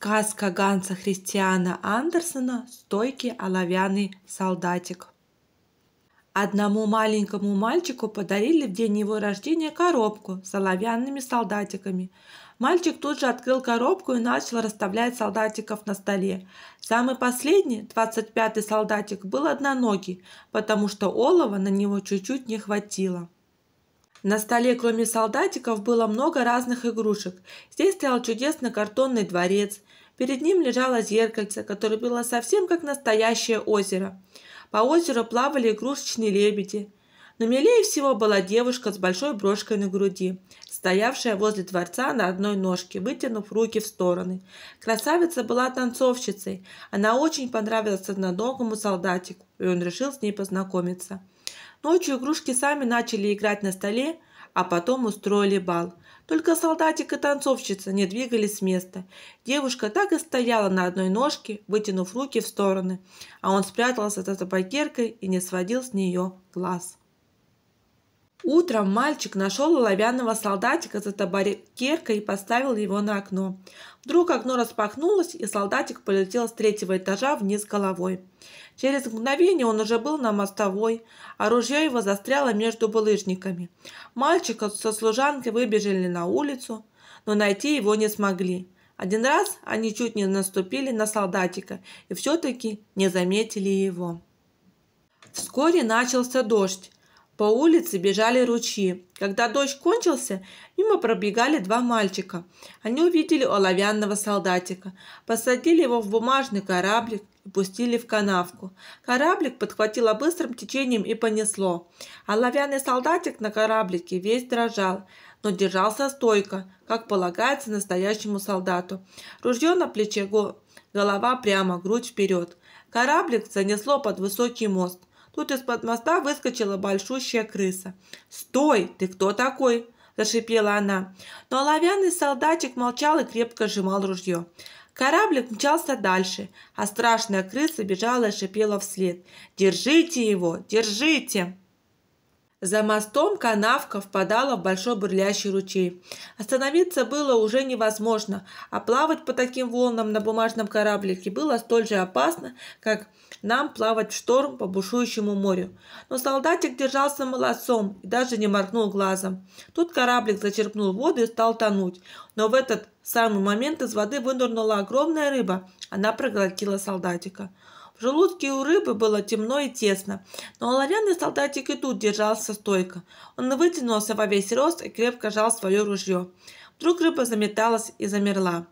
Сказка Ганса Христиана Андерсона «Стойкий оловянный солдатик». Одному маленькому мальчику подарили в день его рождения коробку с оловянными солдатиками. Мальчик тут же открыл коробку и начал расставлять солдатиков на столе. Самый последний, 25-й солдатик, был одноногий, потому что олова на него чуть-чуть не хватило. На столе, кроме солдатиков, было много разных игрушек. Здесь стоял чудесный картонный дворец. Перед ним лежало зеркальце, которое было совсем как настоящее озеро. По озеру плавали игрушечные лебеди. Но милее всего была девушка с большой брошкой на груди, стоявшая возле дворца на одной ножке, вытянув руки в стороны. Красавица была танцовщицей. Она очень понравилась одноногому солдатику, и он решил с ней познакомиться. Ночью игрушки сами начали играть на столе, а потом устроили бал. Только солдатик и танцовщица не двигались с места. Девушка так и стояла на одной ножке, вытянув руки в стороны, а он спрятался за табакеркой и не сводил с нее глаз. Утром мальчик нашел оловянного солдатика за табакеркой и поставил его на окно. Вдруг окно распахнулось, и солдатик полетел с третьего этажа вниз головой. Через мгновение он уже был на мостовой, а ружье его застряло между булыжниками. Мальчик со служанкой выбежали на улицу, но найти его не смогли. Один раз они чуть не наступили на солдатика и все-таки не заметили его. Вскоре начался дождь. По улице бежали ручьи. Когда дождь кончился, мимо пробегали два мальчика. Они увидели оловянного солдатика, посадили его в бумажный кораблик и пустили в канавку. Кораблик подхватило быстрым течением и понесло. Оловянный солдатик на кораблике весь дрожал, но держался стойко, как полагается настоящему солдату. Ружье на плече, голова прямо, грудь вперед. Кораблик занесло под высокий мост – Тут из-под моста выскочила большущая крыса. «Стой! Ты кто такой?» – зашипела она. Но оловянный солдатик молчал и крепко сжимал ружье. Кораблик мчался дальше, а страшная крыса бежала и шипела вслед. «Держите его! Держите!» За мостом канавка впадала в большой бурлящий ручей. Остановиться было уже невозможно, а плавать по таким волнам на бумажном кораблике было столь же опасно, как нам плавать в шторм по бушующему морю. Но солдатик держался молодцом и даже не моргнул глазом. Тут кораблик зачерпнул воду и стал тонуть. Но в этот самый момент из воды вынырнула огромная рыба. Она проглотила солдатика. В желудке у рыбы было темно и тесно, но ларянный солдатик и тут держался стойко. Он вытянулся во весь рост и крепко жал свое ружье. Вдруг рыба заметалась и замерла.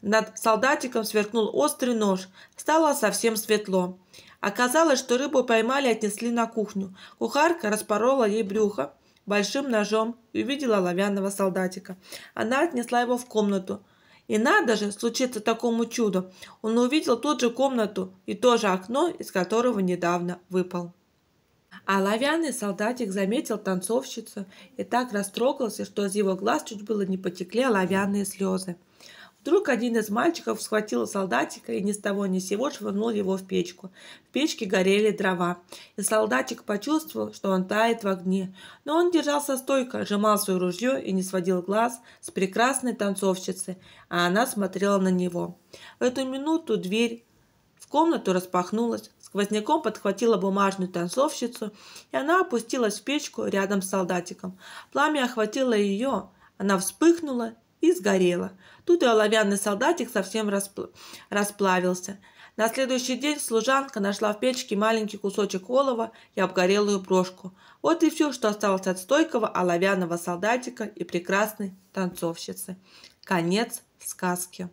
Над солдатиком сверкнул острый нож. Стало совсем светло. Оказалось, что рыбу поймали и отнесли на кухню. Кухарка распорола ей брюхо большим ножом и увидела лавянного солдатика. Она отнесла его в комнату. И надо же случиться такому чуду. Он увидел тут же комнату и то же окно, из которого недавно выпал. А лавяный солдатик заметил танцовщицу и так растрогался, что из его глаз чуть было не потекли оловянные слезы. Вдруг один из мальчиков схватил солдатика и ни с того ни с сего швырнул его в печку. В печке горели дрова, и солдатик почувствовал, что он тает в огне. Но он держался стойко, сжимал свое ружье и не сводил глаз с прекрасной танцовщицы, а она смотрела на него. В эту минуту дверь в комнату распахнулась, сквозняком подхватила бумажную танцовщицу, и она опустилась в печку рядом с солдатиком. Пламя охватило ее, она вспыхнула и сгорела. Тут и оловянный солдатик совсем распл... расплавился. На следующий день служанка нашла в печке маленький кусочек олова и обгорелую брошку. Вот и все, что осталось от стойкого оловянного солдатика и прекрасной танцовщицы. Конец сказки.